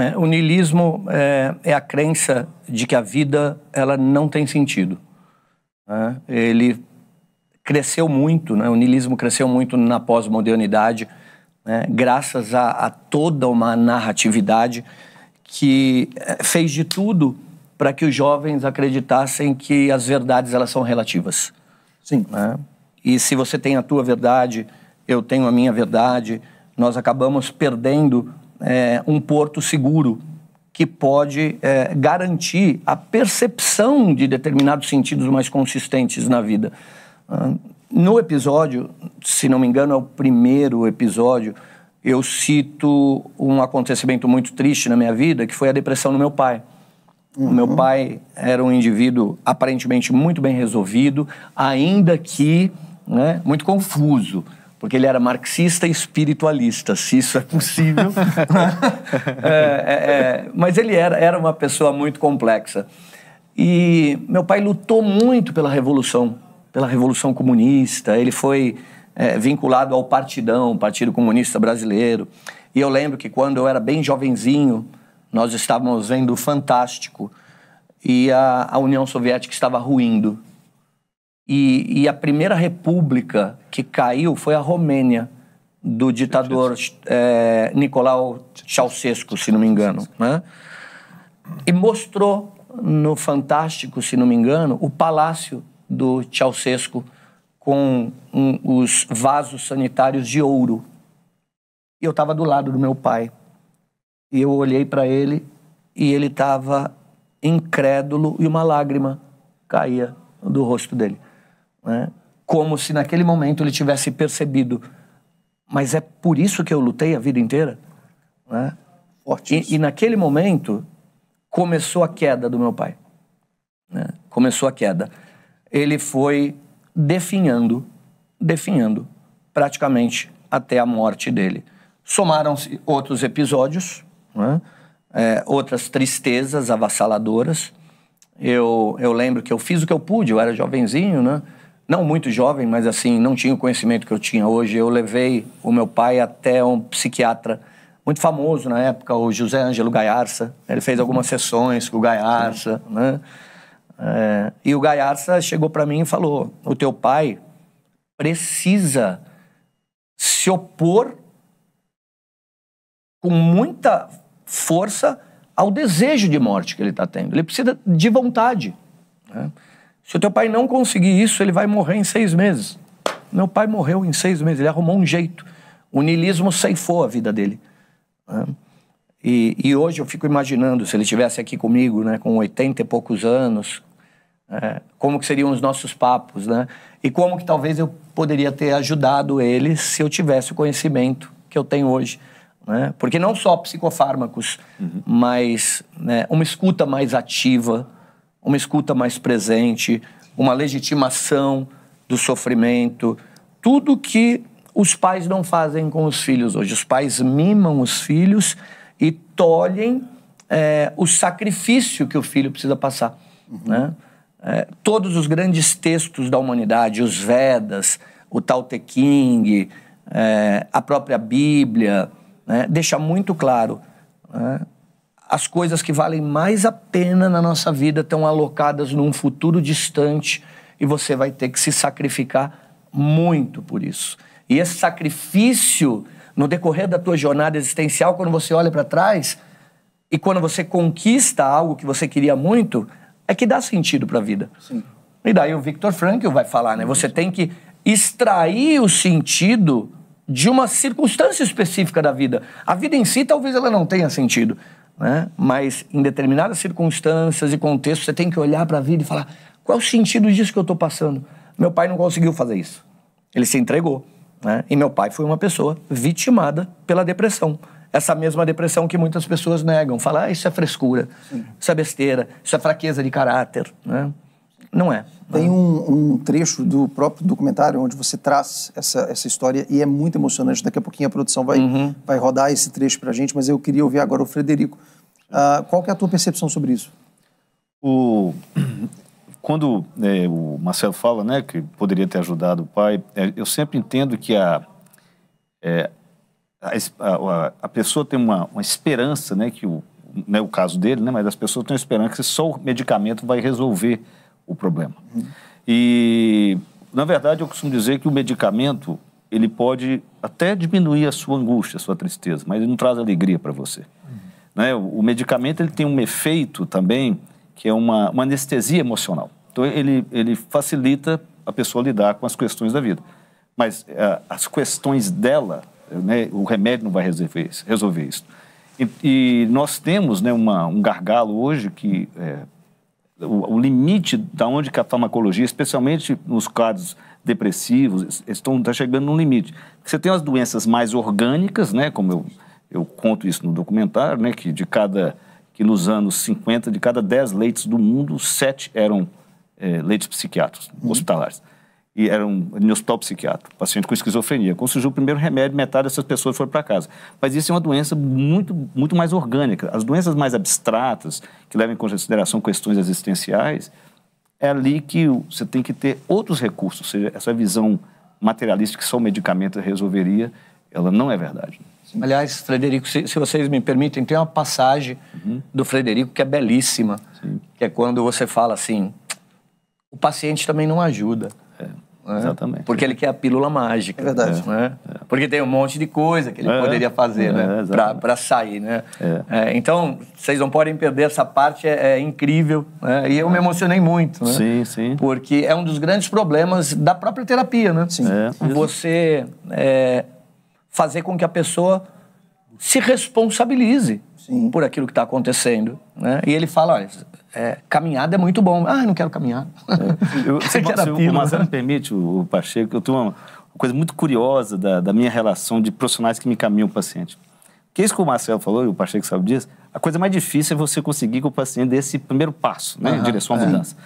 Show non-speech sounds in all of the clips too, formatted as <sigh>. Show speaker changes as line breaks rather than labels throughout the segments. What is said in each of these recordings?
É, o niilismo é, é, a crença de que a vida ela não tem sentido. Né? Ele cresceu muito, né? o niilismo cresceu muito na pós-modernidade, né? graças a, a, toda uma narratividade que é, fez de tudo para que os jovens acreditassem que as verdades elas são relativas. Sim. Né? E se você tem a tua verdade, eu tenho a minha verdade, nós acabamos perdendo é, um porto seguro que pode é, garantir a percepção de determinados sentidos mais consistentes na vida. Ah, no episódio, se não me engano, é o primeiro episódio, eu cito um acontecimento muito triste na minha vida, que foi a depressão do meu pai. Uhum. O meu uhum. pai era um indivíduo aparentemente muito bem resolvido, ainda que né, muito confuso porque ele era marxista e espiritualista, se isso é possível. <laughs> É, é, é, mas ele era, era uma pessoa muito complexa. E meu pai lutou muito pela revolução, pela revolução comunista. Ele foi é, vinculado ao Partidão, Partido Comunista Brasileiro. E eu lembro que quando eu era bem jovenzinho, nós estávamos vendo o Fantástico e a, a União Soviética estava ruindo. E, e a primeira república que caiu foi a Romênia, do ditador é, Nicolau Ceausescu, se não me engano. Né? E mostrou no Fantástico, se não me engano, o palácio do Ceausescu com um, os vasos sanitários de ouro. E eu estava do lado do meu pai. E eu olhei para ele e ele estava incrédulo e uma lágrima caía do rosto dele né? como se naquele momento ele tivesse percebido. Mas é por isso que eu lutei a vida inteira. Né? E, e, naquele momento começou a queda do meu pai. Né? Começou a queda. Ele foi definhando, definhando, praticamente até a morte dele. Somaram-se outros episódios, né? é, outras tristezas avassaladoras. Eu, eu lembro que eu fiz o que eu pude, eu era jovenzinho, né? não muito jovem, mas assim, não tinha o conhecimento que eu tinha hoje. Eu levei o meu pai até um psiquiatra muito famoso na época, o José Ângelo Gaiarça. Ele fez algumas sessões com o Gaiarsa, né? É, e o Gaiarça chegou para mim e falou: o teu pai precisa se opor com muita força ao desejo de morte que ele está tendo. Ele precisa de vontade. Né? Se o teu pai não conseguir isso, ele vai morrer em seis meses. Meu pai morreu em seis meses, ele arrumou um jeito. O niilismo ceifou a vida dele. Né? E, e, hoje eu fico imaginando, se ele estivesse aqui comigo, né, com 80 e poucos anos, é, como que seriam os nossos papos, né? E como que talvez eu poderia ter ajudado ele se eu tivesse o conhecimento que eu tenho hoje. Né? Porque não só psicofármacos, uhum. mas né, uma escuta mais ativa, uma escuta mais presente, uma legitimação do sofrimento, tudo que os pais não fazem com os filhos hoje. Os pais mimam os filhos e tolhem é, o sacrifício que o filho precisa passar. Uhum. Né? É, todos os grandes textos da humanidade, os Vedas, o Tao Te Ching, é, a própria Bíblia, né? deixa muito claro né? as coisas que valem mais a pena na nossa vida estão alocadas num futuro distante e você vai ter que se sacrificar muito por isso. E esse sacrifício, no decorrer da tua jornada existencial, quando você olha para trás e quando você conquista algo que você queria muito, é que dá sentido para a vida. Sim. E daí o Victor Frankl vai falar, né? Você tem que extrair o sentido de uma circunstância específica da vida. A vida em si talvez ela não tenha sentido, né? mas em determinadas circunstâncias e contextos você tem que olhar para a vida e falar: qual é o sentido disso que eu estou passando? Meu pai não conseguiu fazer isso. Ele se entregou. Né? E meu pai foi uma pessoa vitimada pela depressão. Essa mesma depressão que muitas pessoas negam. Falar, ah, isso é frescura, Sim. isso é besteira, isso é fraqueza de caráter. Né? Não é. Tem um, um, trecho do próprio documentário onde você traz essa, essa história e é muito emocionante. Daqui a pouquinho a produção vai, uhum. vai rodar esse trecho para a gente, mas eu queria ouvir agora o Frederico. Uh, qual que é a tua percepção sobre isso?
O... <clears throat> Quando é, o Marcelo fala né, que poderia ter ajudado o pai, é, eu sempre entendo que a, é, a, a, a, pessoa tem uma, uma esperança, né, que o, não é o caso dele, né, mas as pessoas têm esperança que só o medicamento vai resolver o problema. Uhum. E, na verdade, eu costumo dizer que o medicamento, ele pode até diminuir a sua angústia, a sua tristeza, mas ele não traz alegria para você. Uhum. Né? O, medicamento, ele tem um efeito também, que é uma, uma anestesia emocional. Então, ele, ele facilita a pessoa lidar com as questões da vida. Mas uh, as questões dela, né, o remédio não vai resolver isso. Resolver isso. E, e nós temos né, uma, um gargalo hoje que é, o, limite da onde que a farmacologia, especialmente nos casos depressivos, estão tá chegando no limite. Você tem as doenças mais orgânicas, né, como eu, eu conto isso no documentário, né, que de cada que nos anos 50, de cada 10 leitos do mundo, 7 eram é, leitos psiquiátricos, uhum. hospitalares e era um neuropsiquiatra, paciente com esquizofrenia. Quando surgiu o primeiro remédio, metade dessas pessoas foram para casa. Mas isso é uma doença muito, muito mais orgânica. As doenças mais abstratas, que levam em consideração questões existenciais, é ali que você tem que ter outros recursos, ou seja, essa visão materialista que só o medicamento resolveria, ela não é verdade.
Sim. Aliás, Frederico, se, se, vocês me permitem, tem uma passagem uhum. do Frederico que é belíssima, Sim. que é quando você fala assim, o paciente também não ajuda. Né? Exatamente. Porque ele quer a pílula mágica. É verdade. Né? É. Porque tem um monte de coisa que ele é. poderia fazer é, né? para sair. Né? É. É, então, vocês não podem perder, essa parte é, incrível. Né? E eu me emocionei muito. Né? Sim, sim. Porque é um dos grandes problemas da própria terapia. Né? Sim. Você fazer com que a pessoa se responsabilize Sim. por aquilo que está acontecendo. Né? E ele fala, olha, é, caminhada é muito bom. Ah, não quero caminhar. É. Eu, se, <laughs> se o Mazano
permite, o Pacheco, eu tenho uma coisa muito curiosa da, da minha relação de profissionais que me caminham o paciente. Que isso que o Marcelo falou, e o Pacheco sabe disso, a coisa mais difícil é você conseguir que o paciente dê esse primeiro passo, né, uhum, em direção à é. mudança.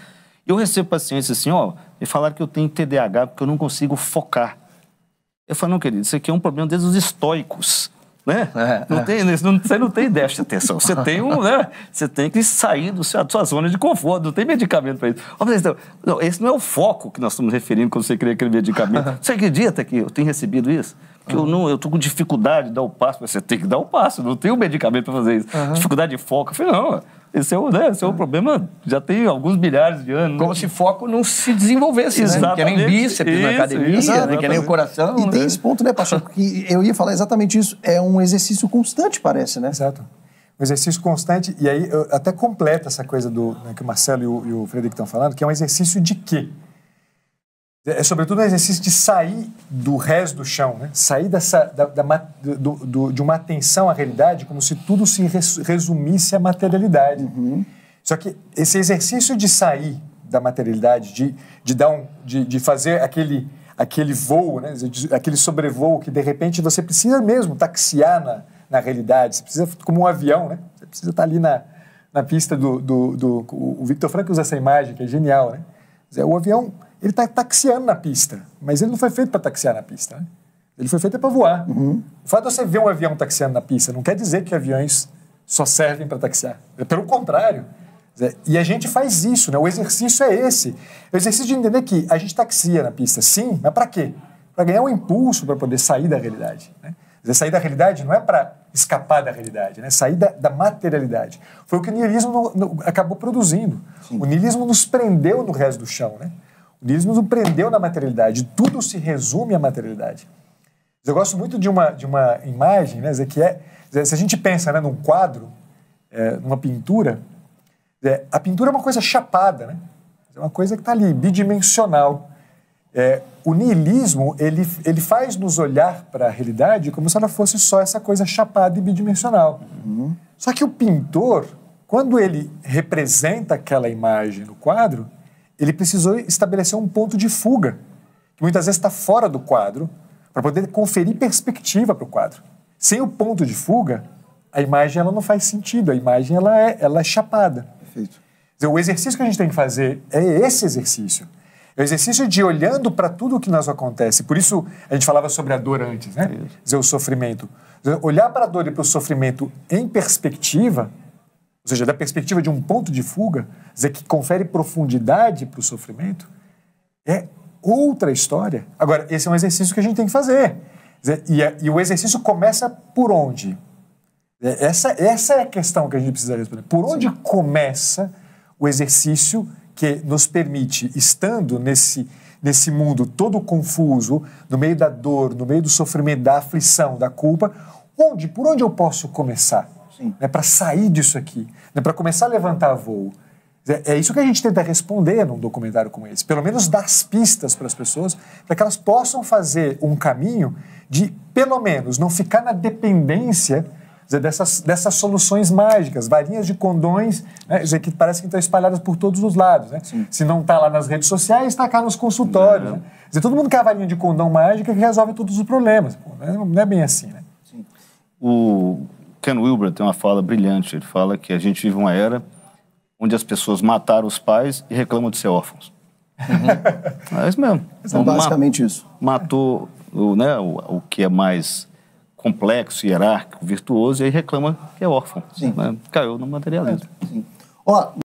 Eu recebo pacientes assim, ó, me falaram que eu tenho TDAH porque eu não consigo focar. Eu falo, não, querido, isso aqui é um problema desde os estoicos. Né? É, é. não é. Tem, né? não, você não tem déficit de atenção. Você tem um, né? Você tem que sair do seu, da sua zona de conforto, não tem medicamento para isso. Não, esse não é o foco que nós estamos referindo quando você cria aquele medicamento. Você acredita que eu tenho recebido isso? Porque uhum. eu não, eu tô com dificuldade de dar o passo, mas você tem que dar o passo, não tem o um medicamento para fazer isso. Uhum. Dificuldade de foco. Eu falei, não, esse é o, né, esse é o é. problema, já tem alguns milhares de anos. Como né? se foco não se desenvolvesse, né? exatamente. né? Que nem bíceps isso, na academia, isso, né? que nem o coração. E né?
tem esse ponto, né, Pastor? Porque eu ia falar exatamente isso. É um exercício constante, parece, né? Exato. Um exercício constante, e aí até completa essa coisa do né, que o Marcelo e o, e o Frederico estão falando, que é um exercício de quê? É sobretudo um exercício de sair do res do chão, né? sair dessa, da, da, do, do, de uma atenção à realidade como se tudo se resumisse à materialidade. Uhum. Só que esse exercício de sair da materialidade, de, de, dar um, de, de fazer aquele, aquele voo, né? aquele sobrevoo que de repente você precisa mesmo taxiar na, na realidade, você precisa, como um avião, né? você precisa estar tá ali na, na pista do. do, do o Victor Franco usa essa imagem, que é genial, né? Dizer, o avião ele está taxiando na pista, mas ele não foi feito para taxiar na pista. Né? Ele foi feito para voar. Uhum. O fato de você ver um avião taxiando na pista não quer dizer que aviões só servem para taxiar. É pelo contrário. E a gente faz isso, né? o exercício é esse. O exercício de entender que a gente taxia na pista, sim, mas para quê? Para ganhar um impulso para poder sair da realidade. Né? Dizer, sair da realidade não é para escapar da realidade, né? sair da, da, materialidade. Foi o que o niilismo no, no, acabou produzindo. Sim. O niilismo nos prendeu no resto do chão. Né? O niilismo nos prendeu na materialidade. Tudo se resume à materialidade. Eu gosto muito de uma, de uma imagem, né? Dizer, que é, dizer, se a gente pensa né, num quadro, é, numa pintura, a pintura é uma coisa chapada, né? é uma coisa que está ali, bidimensional. É, o niilismo ele, ele faz nos olhar para a realidade como se ela fosse só essa coisa chapada e bidimensional. Uhum. Só que o pintor, quando ele representa aquela imagem no quadro, ele precisou estabelecer um ponto de fuga, que muitas vezes está fora do quadro, para poder conferir perspectiva para o quadro. Sem o ponto de fuga, a imagem ela não faz sentido, a imagem ela é, ela é chapada. Perfeito. Dizer, o exercício que a gente tem que fazer é esse exercício é o exercício de olhando para tudo o que nos acontece. Por isso a gente falava sobre a dor antes, né? Dizer, o sofrimento. Dizer, olhar para a dor e para o sofrimento em perspectiva, ou seja, da perspectiva de um ponto de fuga, dizer que confere profundidade para o sofrimento, é outra história. Agora, esse é um exercício que a gente tem que fazer. Dizer, e, a, e o exercício começa por onde? É, essa, essa é a questão que a gente precisa responder. Por onde Sim. começa o exercício que nos permite, estando nesse, nesse mundo todo confuso, no meio da dor, no meio do sofrimento, da aflição, da culpa, onde, por onde eu posso começar? Né, para sair disso aqui, né, para começar a levantar voo. É, é isso que a gente tenta responder num documentário como esse. Pelo menos dar as pistas para as pessoas, para que elas possam fazer um caminho de, pelo menos, não ficar na dependência dizer, dessas, dessas soluções mágicas, varinhas de condões, né, dizer, que parece que estão espalhadas por todos os lados. Né? Se não está lá nas redes sociais, está cá nos consultórios. Né? Dizer, todo mundo quer a varinha de condão mágica que resolve todos os problemas. Pô, né? não é bem assim, né? Sim.
O Ken Wilber tem uma fala brilhante. Ele fala que a gente vive uma era onde as pessoas mataram os pais e reclamam de ser órfãos. Uhum. é isso mesmo. Então, <laughs> é basicamente isso. Matou o, né, o, o que é mais complexo, hierárquico, virtuoso, e aí reclama que é órfão. Sim. Né? Caiu no materialismo. É, sim. Ó,